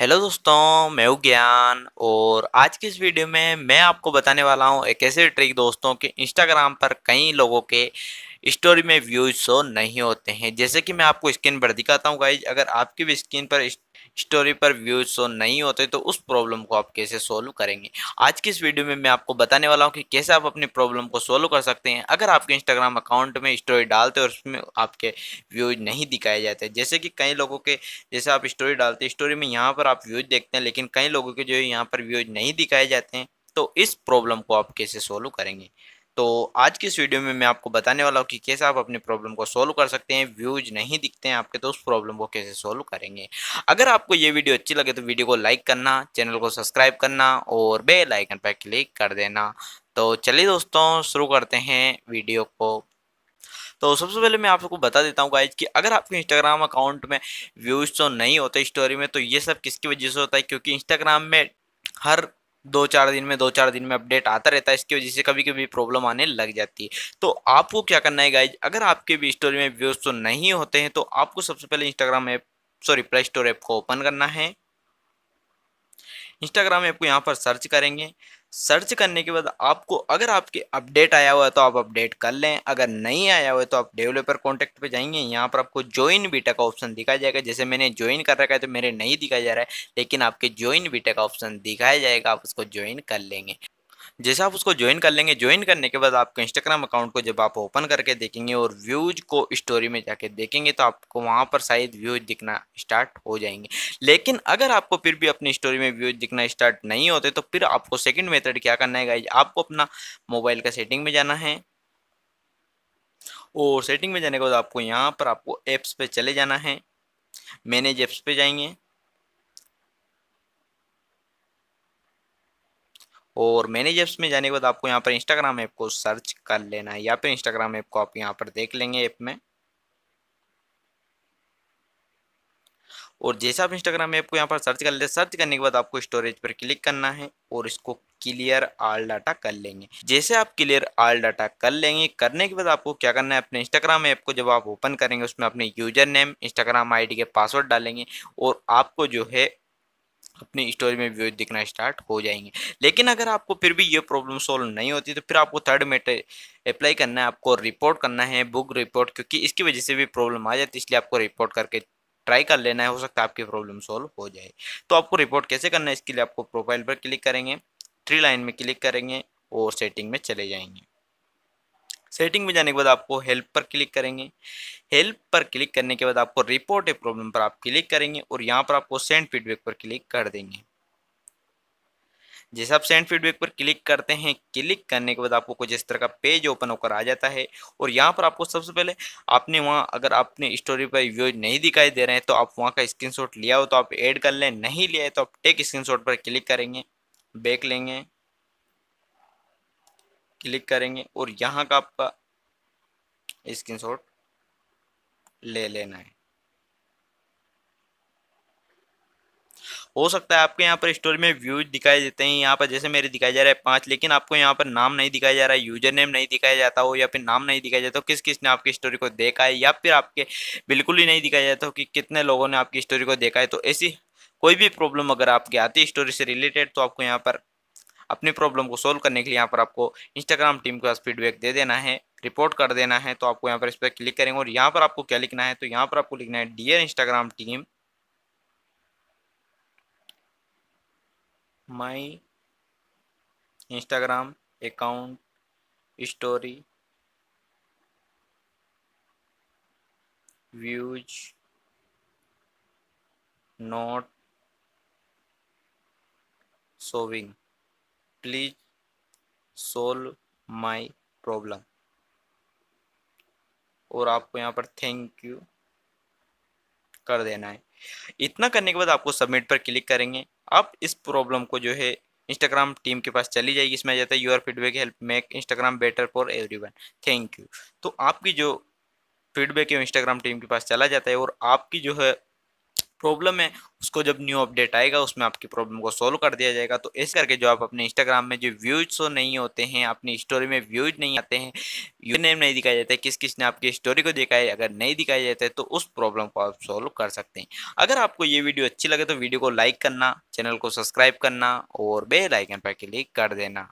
hello दोस्तों मैं हूँ ज्ञान और आज की इस वीडियो में मैं आपको बताने वाला हूँ एक ऐसे ट्रिक दोस्तों कि इंस्टाग्राम पर कई लोगों के स्टोरी में व्यूज शो नहीं होते हैं जैसे कि मैं आपको स्क्रीन पर दिखाता हूँ गाइज अगर आपकी भी स्क्रीन पर इस स्टोरी पर व्यूज शो नहीं होते तो उस प्रॉब्लम को आप कैसे सोल्व करेंगे आज की इस वीडियो में मैं आपको बताने वाला हूँ कि कैसे आप अपनी प्रॉब्लम को सोल्व कर सकते हैं अगर आपके इंस्टाग्राम अकाउंट में स्टोरी डालते और उसमें आपके व्यूज नहीं दिखाए जाते जैसे कि कई लोगों के जैसे आप स्टोरी डालते हैं स्टोरी में यहाँ पर आप व्यूज देखते हैं लेकिन कई लोगों के जो है यहाँ पर व्यूज नहीं दिखाए जाते हैं तो इस प्रॉब्लम को आप कैसे सोल्व करेंगे तो आज की इस वीडियो में मैं आपको बताने वाला हूँ कि कैसे आप अपनी प्रॉब्लम को सोल्व कर सकते हैं व्यूज नहीं दिखते हैं आपके तो उस प्रॉब्लम को कैसे सोल्व करेंगे अगर आपको ये वीडियो अच्छी लगे तो वीडियो को लाइक करना चैनल को सब्सक्राइब करना और बेल आइकन पर क्लिक कर देना तो चलिए दोस्तों शुरू करते हैं वीडियो को तो सबसे पहले मैं आपको बता देता हूँ गाइज कि अगर आपके इंस्टाग्राम अकाउंट में व्यूज़ तो नहीं होते स्टोरी में तो ये सब किसकी वजह से होता है क्योंकि इंस्टाग्राम में हर दो चार दिन में दो चार दिन में अपडेट आता रहता है इसकी वजह से कभी कभी प्रॉब्लम आने लग जाती है तो आपको क्या करना है गाइज अगर आपके भी स्टोरी में व्यूज तो नहीं होते हैं तो आपको सबसे पहले Instagram app sorry play store app को ओपन करना है इंस्टाग्राम ऐप को यहाँ पर सर्च करेंगे सर्च करने के बाद आपको अगर आपके अपडेट आया हुआ है तो आप अपडेट कर लें अगर नहीं आया हुआ है तो आप डेवलपर कॉन्टैक्ट पे जाएंगे यहाँ पर आपको ज्वाइन बीटा का ऑप्शन दिखाया जाएगा जैसे मैंने ज्वाइन कर रखा है तो मेरे नहीं दिखाया जा रहा है लेकिन आपके ज्वाइन बीटा का ऑप्शन दिखाया जाएगा आप उसको ज्वाइन कर लेंगे जैसे आप उसको ज्वाइन कर लेंगे ज्वाइन करने के बाद आपके इंस्टाग्राम अकाउंट को जब आप ओपन करके देखेंगे और व्यूज को स्टोरी में जाके देखेंगे तो आपको वहाँ पर शायद व्यूज दिखना स्टार्ट हो जाएंगे लेकिन अगर आपको फिर भी अपनी स्टोरी में व्यूज दिखना स्टार्ट नहीं होते तो फिर आपको सेकेंड मेथड क्या करना है आपको अपना मोबाइल का सेटिंग में जाना है और सेटिंग में जाने के बाद आपको यहाँ पर आपको ऐप्स पे चले जाना है मैनेज एप्स पे जाएंगे और मैनेजर्स में जाने के बाद आपको यहाँ पर इंस्टाग्राम ऐप को सर्च कर लेना है या फिर इंस्टाग्राम ऐप को आप यहाँ पर देख लेंगे ऐप में और जैसे आप इंस्टाग्राम ऐप को यहाँ पर सर्च कर लेते सर्च करने के बाद आपको स्टोरेज पर क्लिक करना है और इसको क्लियर आल डाटा कर लेंगे जैसे आप क्लियर आल डाटा कर लेंगे करने के बाद आपको क्या करना है अपने इंस्टाग्राम ऐप को जब आप ओपन करेंगे उसमें अपने यूजर नेम इंस्टाग्राम आईडी के पासवर्ड डालेंगे और आपको जो है अपने स्टोरी में व्यूज दिखना स्टार्ट हो जाएंगे लेकिन अगर आपको फिर भी ये प्रॉब्लम सॉल्व नहीं होती तो फिर आपको थर्ड मेट अप्लाई करना है आपको रिपोर्ट करना है बुक रिपोर्ट क्योंकि इसकी वजह से भी प्रॉब्लम आ जाती है इसलिए आपको रिपोर्ट करके ट्राई कर लेना है हो सकता है आपकी प्रॉब्लम सॉल्व हो जाए तो आपको रिपोर्ट कैसे करना है इसके लिए आपको प्रोफाइल पर क्लिक करेंगे थ्री लाइन में क्लिक करेंगे और सेटिंग में चले जाएंगे सेटिंग में जाने के बाद आपको हेल्प पर क्लिक करेंगे हेल्प पर क्लिक करने के बाद आपको रिपोर्ट ए प्रॉब्लम पर आप क्लिक करेंगे और यहाँ पर आपको सेंड फीडबैक पर क्लिक कर देंगे जैसे आप सेंड फीडबैक पर क्लिक करते हैं क्लिक करने के बाद आपको कुछ इस तरह का पेज ओपन होकर आ जाता है और यहाँ पर आपको सबसे पहले आपने वहाँ अगर आपने स्टोरी पर व्यूज नहीं दिखाई दे रहे हैं तो आप वहाँ का स्क्रीनशॉट लिया हो तो आप ऐड कर लें नहीं लिया है तो आप टेक स्क्रीनशॉट पर क्लिक करेंगे बैक लेंगे क्लिक करेंगे और यहाँ का आपका स्क्रीन ले लेना है हो सकता है आपके यहाँ पर स्टोरी में व्यूज दिखाई देते हैं यहाँ पर जैसे मेरे दिखाई जा रहा है पांच लेकिन आपको यहाँ पर नाम नहीं दिखाया जा रहा है यूजर नेम नहीं दिखाया जाता हो या फिर नाम नहीं दिखाया जाता हो किस किसने आपकी स्टोरी को देखा है या फिर आपके बिल्कुल ही नहीं दिखाया जाता हो कि कितने लोगों ने आपकी स्टोरी को देखा है तो ऐसी कोई भी प्रॉब्लम अगर आपकी आती है स्टोरी से रिलेटेड तो आपको यहाँ पर अपनी प्रॉब्लम को सोल्व करने के लिए यहाँ पर आपको इंस्टाग्राम टीम के पास फीडबैक दे देना है रिपोर्ट कर देना है तो आपको यहाँ पर इस पर क्लिक करेंगे और यहाँ पर आपको क्या लिखना है तो यहाँ पर आपको लिखना है dear Instagram team my Instagram account story views not showing please solve my problem और आपको यहाँ पर थैंक यू कर देना है इतना करने के बाद आपको सबमिट पर क्लिक करेंगे आप इस प्रॉब्लम को जो है इंस्टाग्राम टीम के पास चली जाएगी इसमें आ जाता है your feedback help make Instagram better for everyone thank you तो आपकी जो फीडबैक है इंस्टाग्राम टीम के पास चला जाता है और आपकी जो है प्रॉब्लम है उसको जब न्यू अपडेट आएगा उसमें आपकी प्रॉब्लम को सॉल्व कर दिया जाएगा तो इस करके जो आप अपने इंस्टाग्राम में जो व्यूज शो तो नहीं होते हैं अपनी स्टोरी में व्यूज नहीं आते हैं यू नेम नहीं दिखाया जाता है किस किस ने आपकी स्टोरी को देखा है अगर नहीं दिखाया जाता है तो उस प्रॉब्लम को आप सॉल्व कर सकते हैं अगर आपको ये वीडियो अच्छी लगे तो वीडियो को लाइक करना चैनल को सब्सक्राइब करना और बेलाइकन पर क्लिक कर देना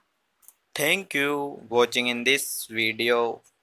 thank you watching in this video